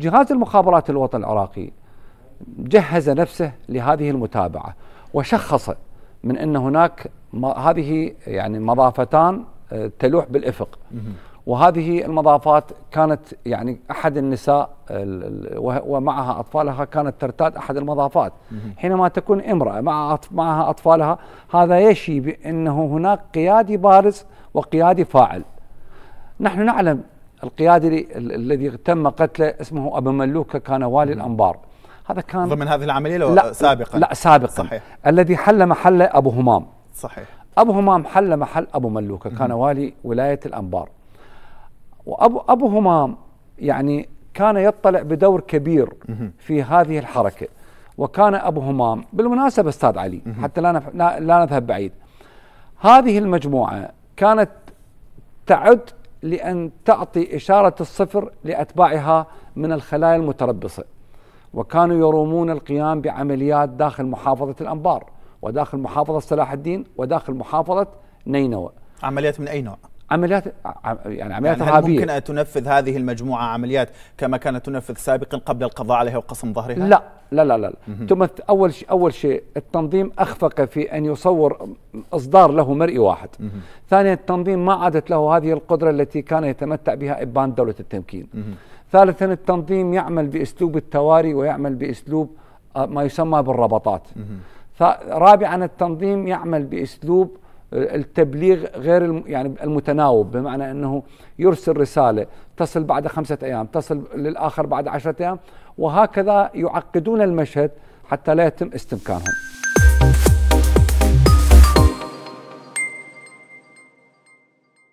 جهاز المخابرات الوطني العراقي جهز نفسه لهذه المتابعة وشخص من أن هناك هذه يعني مضافتان آه، تلوح بالإفق وهذه المضافات كانت يعني احد النساء ومعها اطفالها كانت ترتاد احد المضافات حينما تكون امراه مع معها اطفالها هذا يشي بانه هناك قيادي بارز وقيادي فاعل نحن نعلم القيادي الذي تم قتله اسمه ابو ملوكه كان والي الانبار هذا كان ضمن هذه العمليه لو لا سابقا لا سابقا صحيح. الذي حل محل ابو همام صحيح ابو همام حل محل ابو ملوكه كان والي ولايه الانبار وابو ابو همام يعني كان يطلع بدور كبير في هذه الحركه وكان ابو همام بالمناسبه استاذ علي حتى لا لا نذهب بعيد هذه المجموعه كانت تعد لأن تعطي إشارة الصفر لأتباعها من الخلايا المتربصة وكانوا يرومون القيام بعمليات داخل محافظة الأنبار وداخل محافظة صلاح الدين وداخل محافظة نينوى عمليات من أي نوع؟ عمليات يعني عمليات يعني هل ممكن ان تنفذ هذه المجموعه عمليات كما كانت تنفذ سابقا قبل القضاء عليها وقسم ظهرها؟ لا لا لا لا ثم اول شيء اول شيء التنظيم اخفق في ان يصور اصدار له مرئي واحد. ثانيا التنظيم ما عادت له هذه القدره التي كان يتمتع بها ابان دوله التمكين. ثالثا التنظيم يعمل باسلوب التواري ويعمل باسلوب آه، ما يسمى بالربطات. رابعا التنظيم يعمل باسلوب التبليغ غير يعني المتناوب بمعنى انه يرسل رساله تصل بعد خمسه ايام تصل للاخر بعد عشره ايام وهكذا يعقدون المشهد حتى لا يتم استمكانهم